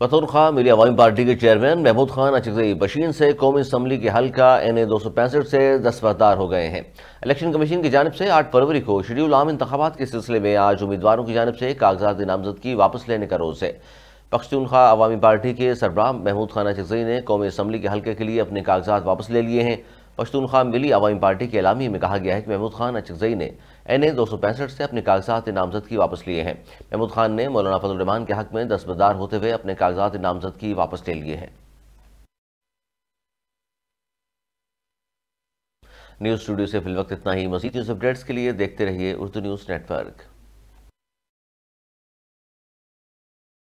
बतौर खां मेरी अवामी पार्टी के चेयरमैन महमूद खान अचकई बशीन से कौमी असम्बली के हल्का एन ए दो सौ पैंसठ से दस्तार हो गए हैं इलेक्शन कमीशन की जानब से आठ फरवरी को शेड्यूल आम इंतबात के सिलसिले में आज उम्मीदवारों की जानब से कागजात नामजदगी वापस लेने का रोज़ है पख्तूनखा अवामी पार्टी के सरबराह महमूद खान अचगजई ने कौमी असम्बली के हल्के के लिए अपने कागजात वापस ले लिए हैं पश्तूनखा मिली अवामी पार्टी के अलामी में कहा गया है कि महमूद खान अचगजई ने एन ए दो सौ पैंसठ से अपने कागजात नामजदगी वापस लिए हैं महमूद खान ने मौलाना फजलरहमान के हक में दस्तबदार होते हुए अपने कागजात नामजदगी वापस ले लिए हैं न्यूज़ स्टूडियो से फिल वक्त इतना ही मजीद न्यूज़ अपडेट्स के लिए देखते रहिए उर्दू न्यूज़ नेटवर्क